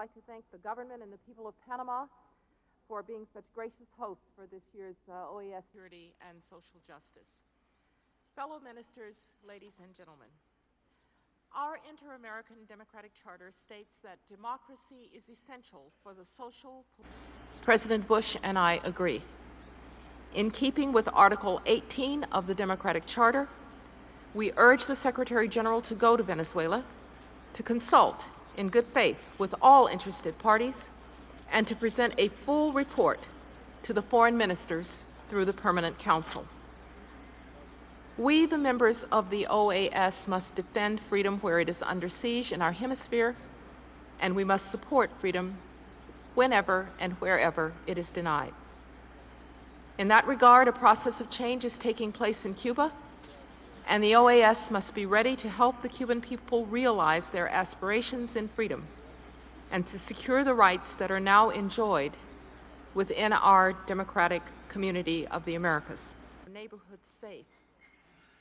like to thank the government and the people of Panama for being such gracious hosts for this year's uh, OAS Security and Social Justice. Fellow ministers, ladies and gentlemen, our Inter American Democratic Charter states that democracy is essential for the social. President Bush and I agree. In keeping with Article 18 of the Democratic Charter, we urge the Secretary General to go to Venezuela to consult in good faith with all interested parties and to present a full report to the foreign ministers through the Permanent Council. We, the members of the OAS, must defend freedom where it is under siege in our hemisphere, and we must support freedom whenever and wherever it is denied. In that regard, a process of change is taking place in Cuba and the OAS must be ready to help the Cuban people realize their aspirations in freedom and to secure the rights that are now enjoyed within our democratic community of the Americas. Neighborhoods safe.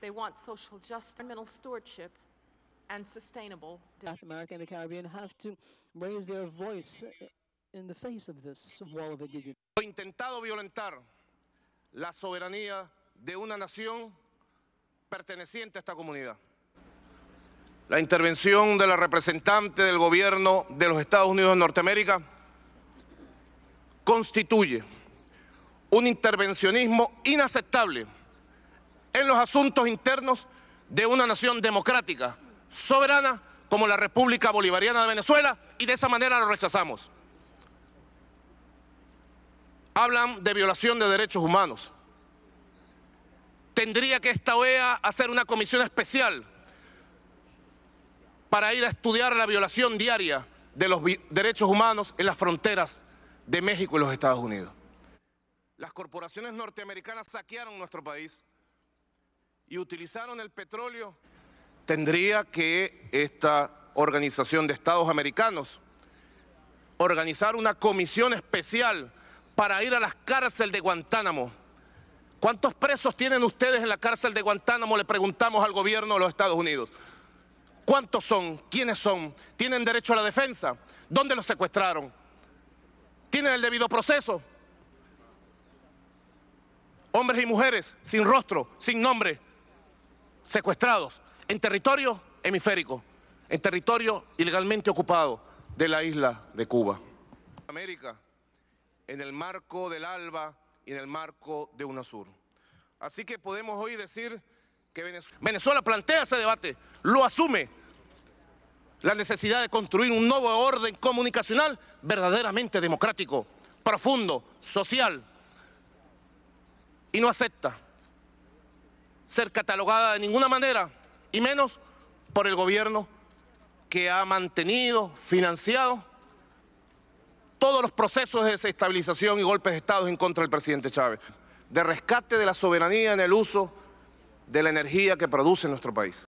They want social justice, environmental stewardship, and sustainable. South America and the Caribbean have to raise their voice in the face of this wall of indigenous. Intentado violentar la soberanía de una nación perteneciente a esta comunidad. La intervención de la representante del gobierno de los Estados Unidos de Norteamérica constituye un intervencionismo inaceptable en los asuntos internos de una nación democrática, soberana, como la República Bolivariana de Venezuela, y de esa manera lo rechazamos. Hablan de violación de derechos humanos tendría que esta OEA hacer una comisión especial para ir a estudiar la violación diaria de los derechos humanos en las fronteras de México y los Estados Unidos. Las corporaciones norteamericanas saquearon nuestro país y utilizaron el petróleo. Tendría que esta organización de Estados Americanos organizar una comisión especial para ir a las cárceles de Guantánamo ¿Cuántos presos tienen ustedes en la cárcel de Guantánamo? Le preguntamos al gobierno de los Estados Unidos. ¿Cuántos son? ¿Quiénes son? ¿Tienen derecho a la defensa? ¿Dónde los secuestraron? ¿Tienen el debido proceso? Hombres y mujeres sin rostro, sin nombre, secuestrados en territorio hemisférico, en territorio ilegalmente ocupado de la isla de Cuba. América, en el marco del ALBA, y en el marco de UNASUR. Así que podemos hoy decir que Venezuela, Venezuela plantea ese debate, lo asume, la necesidad de construir un nuevo orden comunicacional verdaderamente democrático, profundo, social, y no acepta ser catalogada de ninguna manera, y menos por el gobierno que ha mantenido, financiado todos los procesos de desestabilización y golpes de Estado en contra del presidente Chávez, de rescate de la soberanía en el uso de la energía que produce nuestro país.